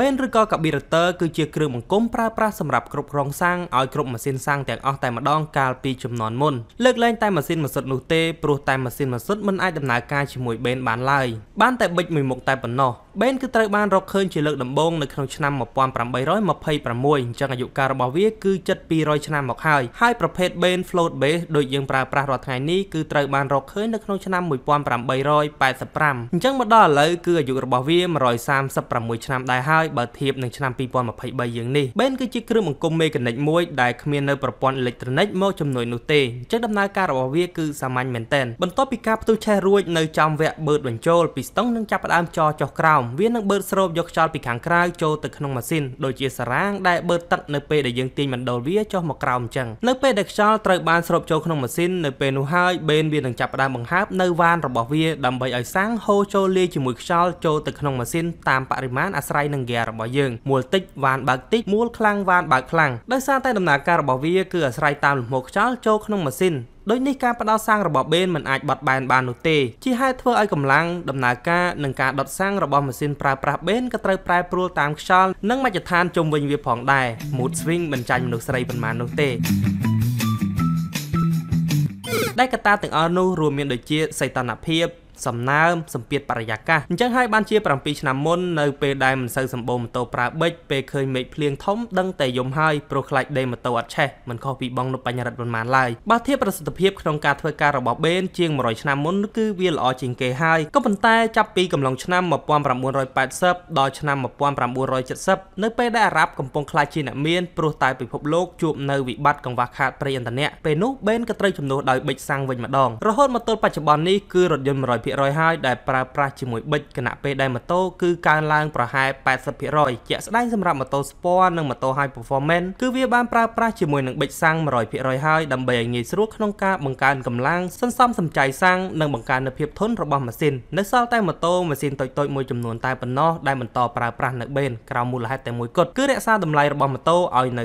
បេនឬក៏កាប៊ីរ៉ាទ័រគឺជា គ្រឿងបង្គុំប្រើប្រាស់សម្រាប់គ្រប់គ្រងសាំងឲ្យគ្រប់ម៉ាស៊ីនសាំងទាំងអស់តែម្ដងកាលពីចំនួនមុនលើកលែងតែម៉ាស៊ីនម៉ាសុតនោះទេព្រោះតែម៉ាស៊ីនម៉ាសុតមិនអាចដំណើរការជាមួយបេនបានឡើយបានតែបិចមួយមុខតែប៉ុណ្ណោះបេនគឺត្រូវបានរកឃើញជាលើកដំបូងនៅក្នុងឆ្នាំ1826អញ្ចឹងអាយុកាលរបស់វាគឺជិត200ឆ្នាំមកហើយហើយប្រភេទបេន float base ដូចយើងប្រើប្រាស់រាល់ថ្ងៃនេះគឺត្រូវបានរកឃើញនៅក្នុងឆ្នាំ1885អញ្ចឹងមកដល់ឥឡូវគឺអាយុរបស់វា136ឆ្នាំដែរហើយហើយបើធៀបនឹងឆ្នាំ2023យើងនេះបេនគឺជាគ្រឿងបង្គុំមេកានិកមួយ ដែលគ្មាននៅប្រព័ន្ធអេលិចត្រូនិកមកជំនួយនោះទេអញ្ចឹងដំណើរការរបស់វាគឺសាមញ្ញមែនទែនបន្ទាប់ពីការផ្ទុះឆេះរួចនៅចំវគ្គបឺតបញ្ចូលពីស្ទឹងនឹងចាប់ផ្ដើមចរចុះក្រោមវានឹងបឺតស្រូបយកខ្យល់ពីខាងក្រៅចូលទៅក្នុងម៉ាស៊ីនដូចជាសារ៉ាងដែលបឺតទឹកនៅពេលដែលយើងទាញមណ្ឌលវាចុះមកក្រោមអញ្ចឹងនៅពេលដែលខ្យល់ត្រូវបានស្រូបចូលក្នុងម៉ាស៊ីននៅពេលនោះហើយបេនវានឹងចាប់ផ្ដើមបង្ហើបនៅវ៉ានរបស់វាដើម្បីឲ្យសាំងហូរចូលលាយជាមួយខ្យល់ចូលទៅក្នុងម៉ាស៊ីនតាមបរិមាណអាស្រ័យនឹងហ្គារបស់យើងមួលតិចវ៉ានបើកតិចមួលខ្លាំងវ៉ានបើកខ្លាំងដោយសារតែដំណើរការរបស់វាគឺអាស្រ័យតាមលំហខ្យល់ចូលក្នុងម៉ាស៊ីនដូចនេះការផ្ដោតសាំងរបស់បេនមិនអាចបត់បែនបាននោះទេជាហេតុធ្វើឲ្យកម្លាំងដំណើរការនិងការដុតសាំងរបស់ម៉ាស៊ីនប្រើប្រាស់បេនក៏ត្រូវប្រែប្រួលតាមខ្យល់និងមជ្ឈដ្ឋានជុំវិញវាផងដែរ mood swing មិនចាញ់មនុស្សស្រីប៉ុន្មាននោះទេដែលកត្តាទាំងអស់នោះរួមមានដូចជាសីតុណ្ហភាពសំណើមសម្ពាធបរិយាកាសអញ្ចឹងហើយបានជា7ឆ្នាំមុននៅពេលដែលមិនសូវសម្បូរម៉ូតូប្រើបិចពេលឃើញមេឃភ្លៀងធំដឹងតែយំហើយព្រោះខ្លាចដេម៉ូតូអត់ឆេះមិនខុសពីបងនៅបញ្ញរិទ្ធប៉ុន្មានឡើយបើធៀបប្រសិទ្ធភាពក្នុងការធ្វើការរបស់បេនជាង100ឆ្នាំមុនគឺវាល្អជាងគេហើយក៏ប៉ុន្តែចាប់ពីកំឡុងឆ្នាំ1980ដល់ឆ្នាំ1970នៅពេលដែលអារ៉ាប់កំពុងខ្លាចជាអ្នកមានព្រោះតែពិភពលោកជួបនៅវិបត្តិកង្វះខាតប្រេងឥន្ធនៈពេលនោះបេនក៏ត្រូវជំនួសដោយបិចសាំងវិញម្ដងរហូតមកទល់បច្ចុប្បន្ននេះគឺរថយន្ត100%ហើយដែលប្រើប្រាស់ជាមួយប៊ិចគណៈពេលដែលម៉ូតូគឺកើនឡើងប្រហែល80%ជាក់ស្ដែងសម្រាប់ម៉ូតូ Sport និងម៉ូតូ High Performance គឺវាបានប្រើប្រាស់ជាមួយនឹងប៊ិចសាំង100%ហើយដើម្បីឲ្យងាយស្រួលក្នុងការបង្កើនកម្លាំងសន្សំសំចៃសាំងនិងបង្កើនភាពធន់របស់ម៉ាស៊ីននៅសល់តែម៉ូតូម៉ាស៊ីនតូចៗមួយចំនួនតែប៉ុណ្ណោះដែលបន្តប្រើប្រាស់នៅបេនក្រៅមូលហេតុតែមួយគត់គឺរក្សាតម្លៃរបស់ម៉ូតូឲ្យនៅ